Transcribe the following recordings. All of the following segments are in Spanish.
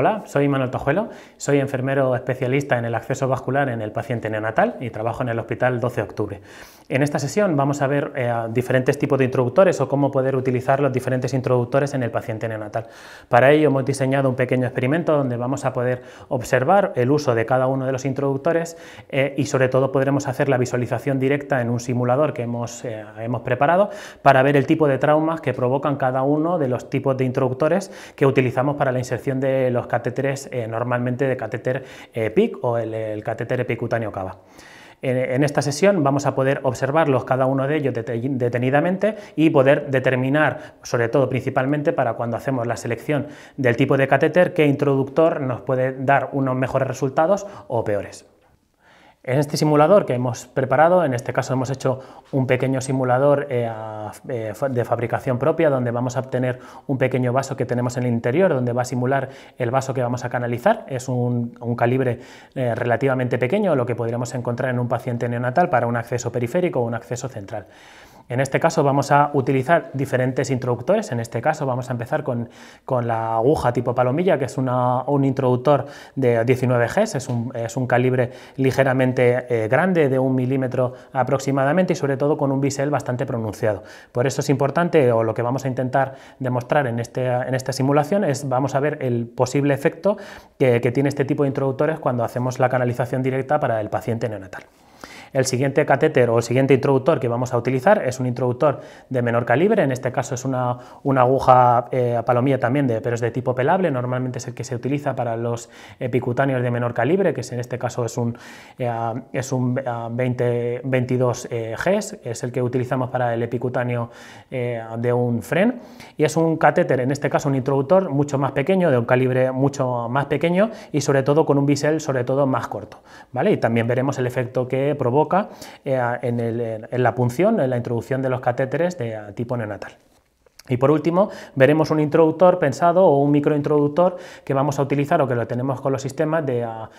Hola, soy Manuel Tojuelo, soy enfermero especialista en el acceso vascular en el paciente neonatal y trabajo en el Hospital 12 de Octubre. En esta sesión vamos a ver eh, diferentes tipos de introductores o cómo poder utilizar los diferentes introductores en el paciente neonatal. Para ello hemos diseñado un pequeño experimento donde vamos a poder observar el uso de cada uno de los introductores eh, y sobre todo podremos hacer la visualización directa en un simulador que hemos, eh, hemos preparado para ver el tipo de traumas que provocan cada uno de los tipos de introductores que utilizamos para la inserción de los catéteres eh, normalmente de catéter eh, pic o el, el catéter epicutáneo cava. En esta sesión vamos a poder observarlos cada uno de ellos detenidamente y poder determinar, sobre todo principalmente para cuando hacemos la selección del tipo de catéter, qué introductor nos puede dar unos mejores resultados o peores. En este simulador que hemos preparado, en este caso hemos hecho un pequeño simulador eh, eh, de fabricación propia donde vamos a obtener un pequeño vaso que tenemos en el interior donde va a simular el vaso que vamos a canalizar. Es un, calibre eh, relativamente pequeño, lo que podríamos encontrar en un paciente neonatal para un acceso periférico o un acceso central. En este caso vamos a utilizar diferentes introductores, en este caso vamos a empezar con, la aguja tipo palomilla, que es un introductor de 19 G, es un, calibre ligeramente eh, grande, de un milímetro aproximadamente, y sobre todo con un bisel bastante pronunciado. Por eso es importante, o lo que vamos a intentar demostrar en, este, en esta simulación, es vamos a ver el posible efecto que tiene este tipo de introductores cuando hacemos la canalización directa para el paciente neonatal. El siguiente catéter o el siguiente introductor que vamos a utilizar es un introductor de menor calibre, en este caso es una, aguja a eh, palomilla también, pero es de tipo pelable, normalmente es el que se utiliza para los epicutáneos de menor calibre, que en este caso es un, eh, es un 22 eh, G, es el que utilizamos para el epicutáneo de un fren, y es un catéter, en este caso un introductor mucho más pequeño, de un calibre mucho más pequeño y sobre todo con un bisel sobre todo más corto, ¿vale? Y también veremos el efecto que provoca boca eh, en, la punción, en la introducción de los catéteres de eh, tipo neonatal. Y por último, veremos un introductor pensado o un microintroductor que vamos a utilizar o que lo tenemos con los sistemas de, ah,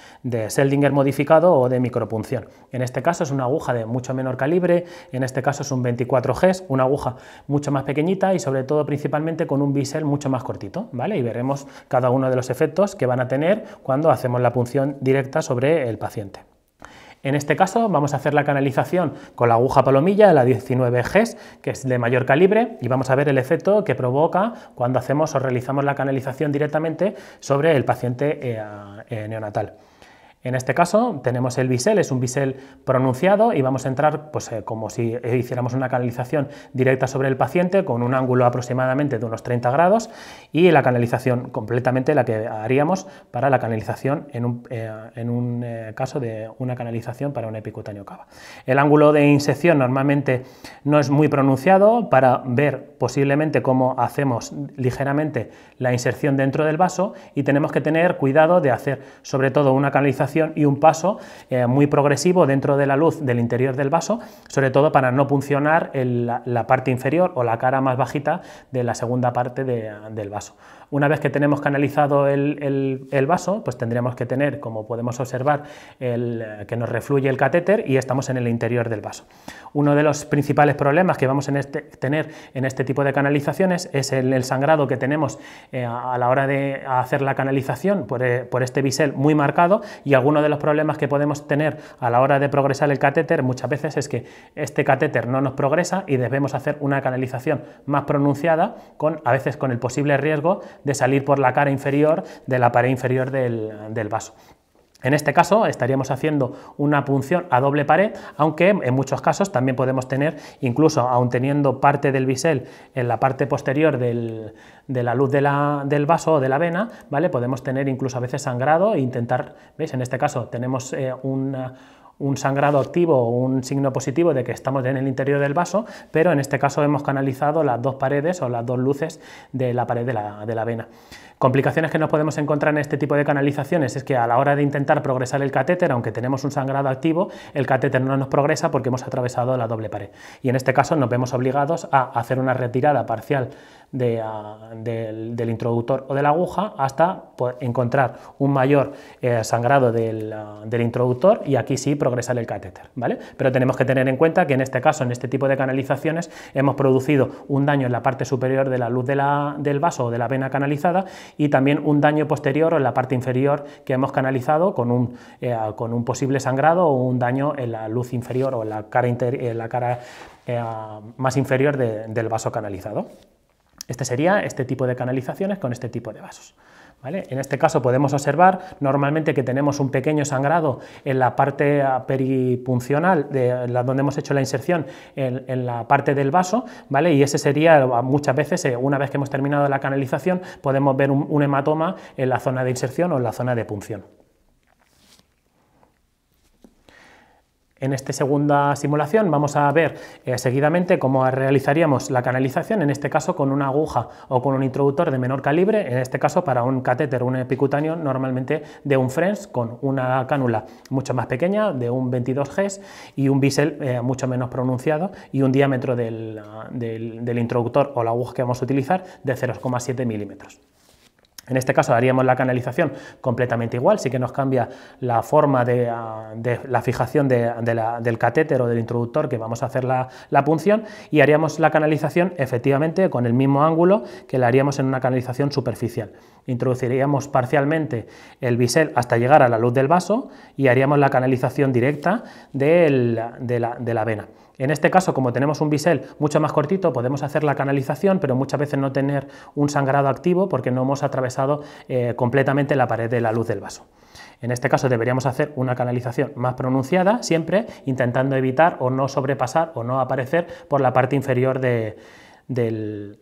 Seldinger modificado o de micropunción. En este caso es una aguja de mucho menor calibre, en este caso es un 24G, una aguja mucho más pequeñita y sobre todo principalmente con un bisel mucho más cortito. ¿vale? Y veremos cada uno de los efectos que van a tener cuando hacemos la punción directa sobre el paciente. En este caso vamos a hacer la canalización con la aguja palomilla, la 19 g que es de mayor calibre, y vamos a ver el efecto que provoca cuando hacemos o realizamos la canalización directamente sobre el paciente eh, eh, neonatal. En este caso tenemos el bisel, es un bisel pronunciado y vamos a entrar pues, eh, como si hiciéramos una canalización directa sobre el paciente con un ángulo aproximadamente de unos 30 grados y la canalización completamente la que haríamos para la canalización en un, eh, eh, caso de una canalización para un epicutáneo cava. El ángulo de inserción normalmente no es muy pronunciado para ver posiblemente cómo hacemos ligeramente la inserción dentro del vaso y tenemos que tener cuidado de hacer sobre todo una canalización y un paso eh, muy progresivo dentro de la luz del interior del vaso, sobre todo para no puncionar la, parte inferior o la cara más bajita de la segunda parte del vaso. Una vez que tenemos canalizado el, vaso, pues tendremos que tener, como podemos observar, el, eh, que nos refluye el catéter y estamos en el interior del vaso. Uno de los principales problemas que vamos a este, tener en este tipo de canalizaciones es el, sangrado que tenemos eh, a la hora de hacer la canalización eh, por, este bisel muy marcado y alguno de los problemas que podemos tener a la hora de progresar el catéter muchas veces es que este catéter no nos progresa y debemos hacer una canalización más pronunciada con a veces con el posible riesgo de salir por la cara inferior de la pared inferior del, vaso. En este caso estaríamos haciendo una punción a doble pared, aunque en muchos casos también podemos tener, incluso aún teniendo parte del bisel en la parte posterior del, de la luz del vaso o de la vena, ¿vale? Podemos tener incluso a veces sangrado e intentar, ¿veis? En este caso tenemos eh, eh, un sangrado activo o un signo positivo de que estamos en el interior del vaso, pero en este caso hemos canalizado las dos paredes o las dos luces de la pared de la, de la vena. Complicaciones que nos podemos encontrar en este tipo de canalizaciones es que a la hora de intentar progresar el catéter, aunque tenemos un sangrado activo, el catéter no nos progresa porque hemos atravesado la doble pared. Y en este caso nos vemos obligados a hacer una retirada parcial Ah, del, introductor o de la aguja hasta pues, encontrar un mayor eh, sangrado ah, del, introductor y aquí sí progresar el catéter. Pero tenemos que tener en cuenta que en este caso, en este tipo de canalizaciones, hemos producido un daño en la parte superior de la luz del vaso o de la vena canalizada y también un daño posterior o en la parte inferior que hemos canalizado eh, con un, posible sangrado o un daño en la luz inferior o en la cara, la cara eh, más inferior del vaso canalizado. Este sería este tipo de canalizaciones con este tipo de vasos. En este caso podemos observar normalmente que tenemos un pequeño sangrado en la parte peripuncional, de donde hemos hecho la inserción, en, la parte del vaso, y ese sería muchas veces, eh, una vez que hemos terminado la canalización, podemos ver un hematoma en la zona de inserción o en la zona de punción. En esta segunda simulación vamos a ver eh, seguidamente cómo realizaríamos la canalización, en este caso con una aguja o con un introductor de menor calibre, en este caso para un catéter, un epicutáneo normalmente de un French con una cánula mucho más pequeña, de un 22 G y un bisel eh, mucho menos pronunciado y un diámetro del, del introductor o la aguja que vamos a utilizar de 0,7 milímetros. En este caso haríamos la canalización completamente igual, sí que nos cambia la forma de, ah, la fijación del catéter o del introductor que vamos a hacer la, punción y haríamos la canalización efectivamente con el mismo ángulo que la haríamos en una canalización superficial. Introduciríamos parcialmente el bisel hasta llegar a la luz del vaso y haríamos la canalización directa de la vena. En este caso, como tenemos un bisel mucho más cortito, podemos hacer la canalización, pero muchas veces no tener un sangrado activo porque no hemos atravesado eh, completamente la pared de la luz del vaso. En este caso deberíamos hacer una canalización más pronunciada, siempre intentando evitar o no sobrepasar o no aparecer por la parte inferior del,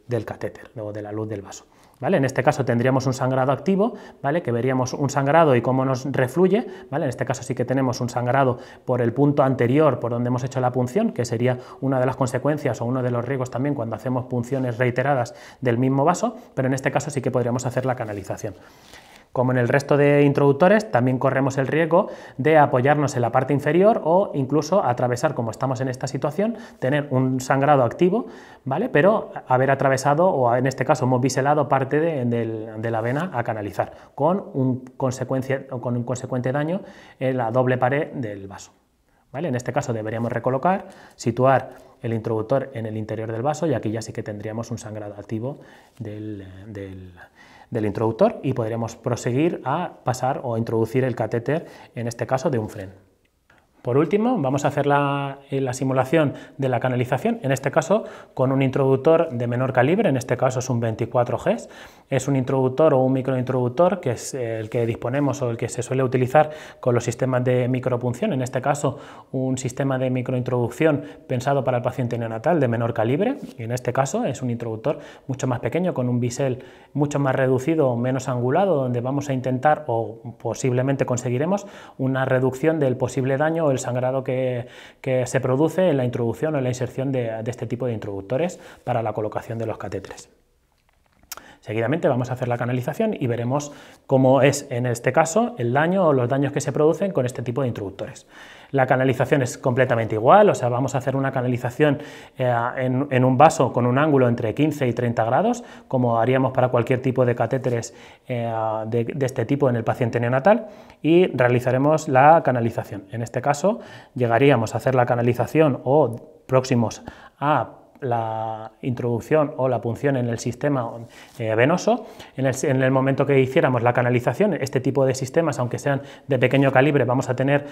del catéter o de la luz del vaso. En este caso tendríamos un sangrado activo, ¿vale? que veríamos un sangrado y cómo nos refluye. ¿vale? En este caso sí que tenemos un sangrado por el punto anterior por donde hemos hecho la punción, que sería una de las consecuencias o uno de los riesgos también cuando hacemos punciones reiteradas del mismo vaso, pero en este caso sí que podríamos hacer la canalización. Como en el resto de introductores, también corremos el riesgo de apoyarnos en la parte inferior o incluso atravesar, como estamos en esta situación, tener un sangrado activo, ¿vale? Pero haber atravesado o en este caso hemos biselado parte de, la vena a canalizar con un, con consecuente daño en la doble pared del vaso. ¿Vale? En este caso deberíamos recolocar, situar el introductor en el interior del vaso y aquí ya sí que tendríamos un sangrado activo del, del del introductor y podremos proseguir a pasar o introducir el catéter, en este caso de un fren. Por último, vamos a hacer eh, la, simulación de la canalización, en este caso con un introductor de menor calibre, en este caso es un 24G, es un introductor o un microintroductor que es eh, el que disponemos o el que se suele utilizar con los sistemas de micropunción, en este caso un sistema de microintroducción pensado para el paciente neonatal de menor calibre, en este caso es un introductor mucho más pequeño con un bisel mucho más reducido o menos angulado donde vamos a intentar o posiblemente conseguiremos una reducción del posible daño sangrado que, se produce en la introducción o en la inserción de, de este tipo de introductores para la colocación de los catéteres. Seguidamente vamos a hacer la canalización y veremos cómo es en este caso el daño o los daños que se producen con este tipo de introductores. La canalización es completamente igual, o sea, vamos a hacer una canalización eh, en, un vaso con un ángulo entre 15 y 30 grados, como haríamos para cualquier tipo de catéteres eh, de, este tipo en el paciente neonatal, y realizaremos la canalización. En este caso, llegaríamos a hacer la canalización o próximos a la introducción o la punción en el sistema eh, venoso. En el, momento que hiciéramos la canalización, este tipo de sistemas, aunque sean de pequeño calibre, vamos a tener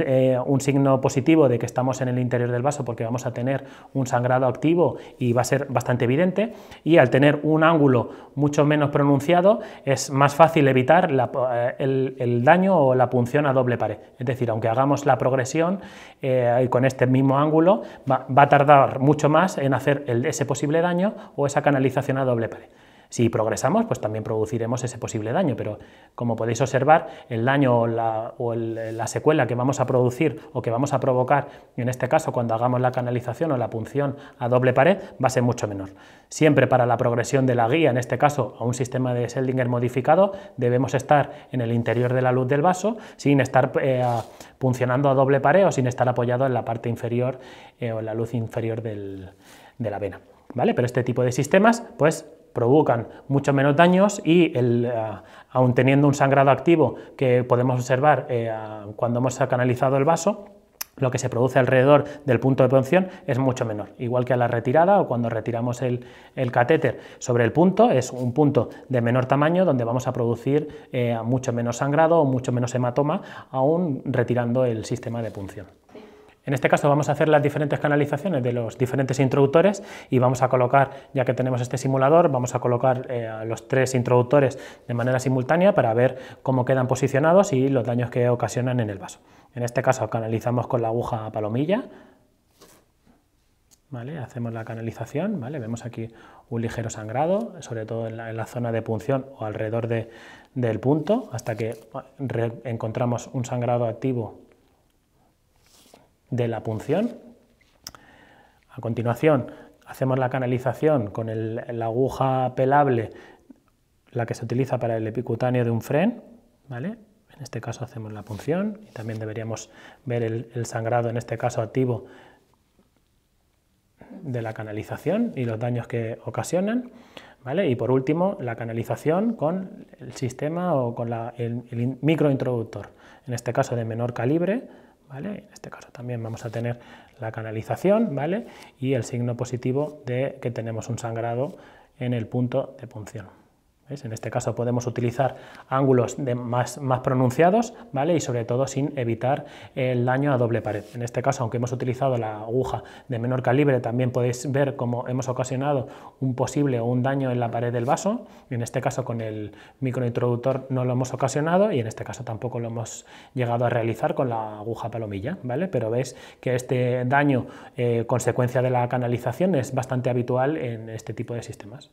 eh, un, signo positivo de que estamos en el interior del vaso porque vamos a tener un sangrado activo y va a ser bastante evidente. Y al tener un ángulo mucho menos pronunciado, es más fácil evitar eh, el, daño o la punción a doble pared. Es decir, aunque hagamos la progresión con este mismo ángulo, va a tardar mucho más en hacer el, ese posible daño o esa canalización a doble pared. Si progresamos, pues también produciremos ese posible daño, pero como podéis observar, el daño o, la, secuela que vamos a producir o que vamos a provocar, en este caso cuando hagamos la canalización o la punción a doble pared, va a ser mucho menor. Siempre para la progresión de la guía, en este caso a un sistema de Seldinger modificado, debemos estar en el interior de la luz del vaso sin estar eh, puncionando a doble pared o sin estar apoyado en la parte inferior eh, o en la luz inferior de la vena. ¿Vale? Pero este tipo de sistemas, pues provocan mucho menos daños y el, eh, aun teniendo un sangrado activo que podemos observar eh, cuando hemos canalizado el vaso, lo que se produce alrededor del punto de punción es mucho menor, igual que a la retirada o cuando retiramos el, catéter sobre el punto, es un punto de menor tamaño donde vamos a producir eh, mucho menos sangrado o mucho menos hematoma, aún retirando el sistema de punción. En este caso vamos a hacer las diferentes canalizaciones de los diferentes introductores y vamos a colocar, ya que tenemos este simulador, vamos a colocar eh, los tres introductores de manera simultánea para ver cómo quedan posicionados y los daños que ocasionan en el vaso. En este caso canalizamos con la aguja palomilla, Hacemos la canalización, ¿vale? Vemos aquí un ligero sangrado, sobre todo en la, zona de punción o alrededor del punto, hasta que encontramos un sangrado activo de la punción. A continuación, hacemos la canalización con la aguja pelable, la que se utiliza para el epicutáneo de un fren, En este caso hacemos la punción y también deberíamos ver el, sangrado, en este caso activo, de la canalización y los daños que ocasionan. Y por último, la canalización con el sistema o con el microintroductor, en este caso de menor calibre, en este caso también vamos a tener la canalización, ¿vale? Y el signo positivo de que tenemos un sangrado en el punto de punción. En este caso podemos utilizar ángulos más, pronunciados ¿vale? y sobre todo sin evitar el daño a doble pared. En este caso, aunque hemos utilizado la aguja de menor calibre, también podéis ver cómo hemos ocasionado un posible o un daño en la pared del vaso. En este caso con el microintroductor no lo hemos ocasionado y en este caso tampoco lo hemos llegado a realizar con la aguja palomilla. ¿vale? Pero veis que este daño eh, consecuencia de la canalización es bastante habitual en este tipo de sistemas.